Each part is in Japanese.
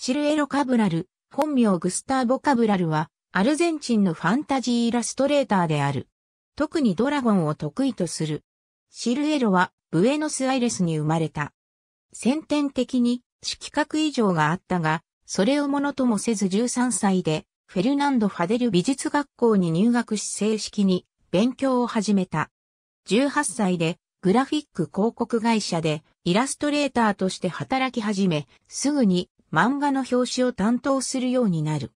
シルエロ・カブラル、本名グスターボ・カブラルは、アルゼンチンのファンタジーイラストレーターである。特にドラゴンを得意とする。シルエロは、ブエノスアイレスに生まれた。先天的に、色覚異常があったが、それをものともせず13歳で、フェルナンド・ファデル美術学校に入学し正式に勉強を始めた。18歳で、グラフィック広告会社でイラストレーターとして働き始め、すぐに漫画の表紙を担当するようになる。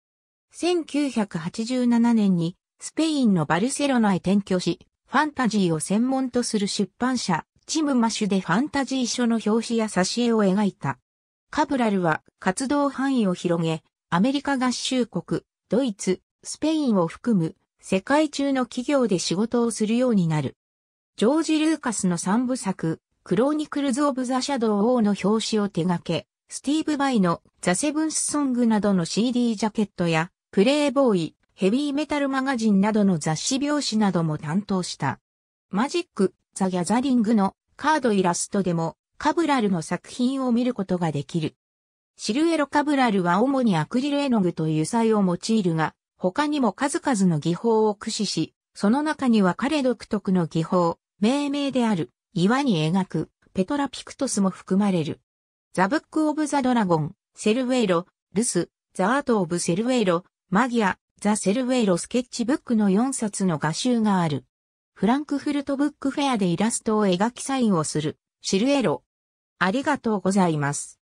1987年にスペインのバルセロナへ転居し、ファンタジーを専門とする出版社、チムマシュでファンタジー書の表紙や挿絵を描いた。カブラルは活動範囲を広げ、アメリカ合衆国、ドイツ、スペインを含む世界中の企業で仕事をするようになる。ジョージ・ルーカスの三部作、クローニクルズ・オブ・ザ・シャドウ・王の表紙を手掛け、スティーブ・バイのザ・セブンス・ソングなどの CD ジャケットや、プレイボーイ、ヘビーメタルマガジンなどの雑誌表紙なども担当した。マジック、ザ・ギャザリングのカードイラストでもカブラルの作品を見ることができる。シルエロカブラルは主にアクリル絵の具と油彩を用いるが、他にも数々の技法を駆使し、その中には彼独特の技法、命名である、岩に描く、ペトラピクトスも含まれる。ザ・ブック・オブ・ザ・ドラゴン、セルウェイロ、ルス、ザ・アート・オブ・セルウェイロ、マギア、ザ・セルウェイロスケッチブックの4冊の画集がある。フランクフルトブックフェアでイラストを描きサインをする、シルエロ。ありがとうございます。